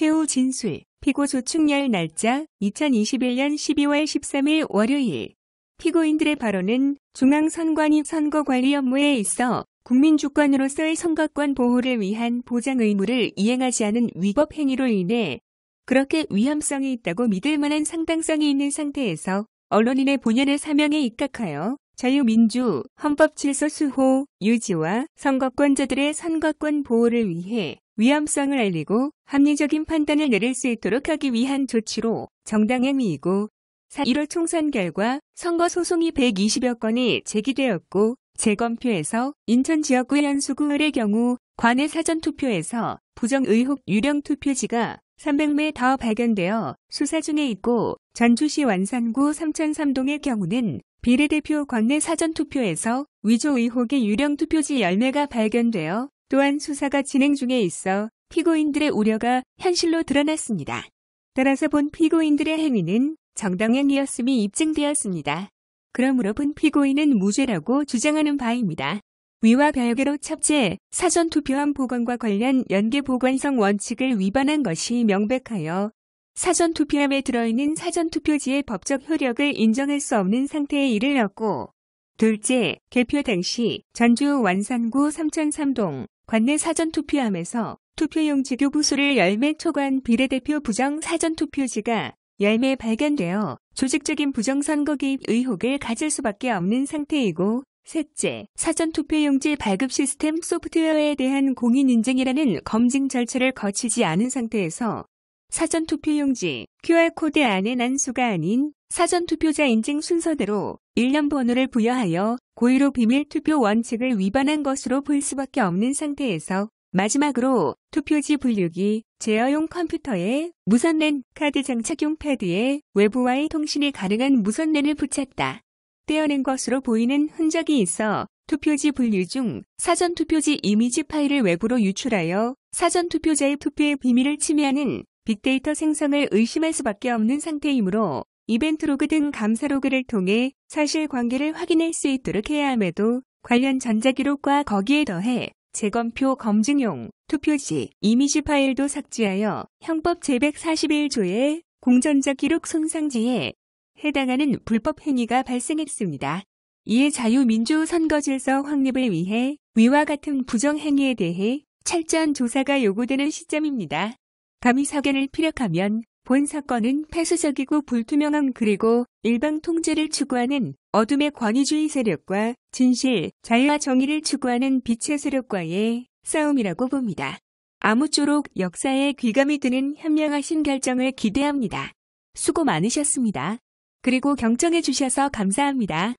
최후 진술, 피고 소충렬 날짜 2021년 12월 13일 월요일. 피고인들의 발언은 중앙선관위 선거관리 업무에 있어 국민주권으로서의 선거권 보호를 위한 보장 의무를 이행하지 않은 위법 행위로 인해 그렇게 위험성이 있다고 믿을 만한 상당성이 있는 상태에서 언론인의 본연의 사명에 입각하여 자유민주 헌법질서 수호 유지와 선거권자들의 선거권 보호를 위해 위험성을 알리고 합리적인 판단을 내릴 수 있도록 하기 위한 조치로 정당행위이고 1월 총선 결과 선거 소송이 120여 건이 제기되었고 재검표에서 인천 지역구 연수구 을의 경우 관내 사전투표에서 부정 의혹 유령 투표지가 300매 더 발견되어 수사 중에 있고 전주시 완산구 삼천삼동의 경우는 비례대표 관내 사전투표에서 위조 의혹의 유령 투표지 열매가 발견되어 또한 수사가 진행 중에 있어 피고인들의 우려가 현실로 드러났습니다. 따라서 본 피고인들의 행위는 정당행위였음이 입증되었습니다. 그러므로 본 피고인은 무죄라고 주장하는 바입니다. 위와 별개로 첩재, 사전투표함 보관과 관련 연계보관성 원칙을 위반한 것이 명백하여 사전투표함에 들어있는 사전투표지의 법적 효력을 인정할 수 없는 상태에 이르렀고 둘째, 개표 당시 전주 완산구 삼천삼동 관내 사전투표함에서 투표용 지교부 수를 열매 초관 비례대표 부정 사전투표지가 열매 발견되어 조직적인 부정선거 개입 의혹을 가질 수밖에 없는 상태이고 셋째, 사전투표용지 발급 시스템 소프트웨어에 대한 공인인증이라는 검증 절차를 거치지 않은 상태에서 사전투표용지 QR코드 안에 난수가 아닌 사전투표자 인증 순서대로 일련 번호를 부여하여 고의로 비밀투표 원칙을 위반한 것으로 볼 수밖에 없는 상태에서 마지막으로 투표지 분류기 제어용 컴퓨터에 무선랜 카드 장착용 패드에 외부와의 통신이 가능한 무선랜을 붙였다. 떼어낸 것으로 보이는 흔적이 있어 투표지 분류 중 사전투표지 이미지 파일을 외부로 유출하여 사전투표자의 투표의 비밀을 침해하는 빅데이터 생성을 의심할 수밖에 없는 상태이므로 이벤트 로그 등 감사 로그를 통해 사실관계를 확인할 수 있도록 해야 함에도 관련 전자기록과 거기에 더해 재검표 검증용 투표지 이미지 파일도 삭제하여 형법 제141조의 공전자 기록 손상지에 해당하는 불법 행위가 발생했습니다. 이에 자유민주 선거 질서 확립을 위해 위와 같은 부정 행위에 대해 철저한 조사가 요구되는 시점입니다. 감히 사견을 피력하면 본 사건은 폐쇄적이고 불투명함 그리고 일방 통제를 추구하는 어둠의 권위주의 세력과 진실, 자유와 정의를 추구하는 빛의 세력과의 싸움이라고 봅니다. 아무쪼록 역사에 귀감이 드는 현명하신 결정을 기대합니다. 수고 많으셨습니다. 그리고 경청해 주셔서 감사합니다.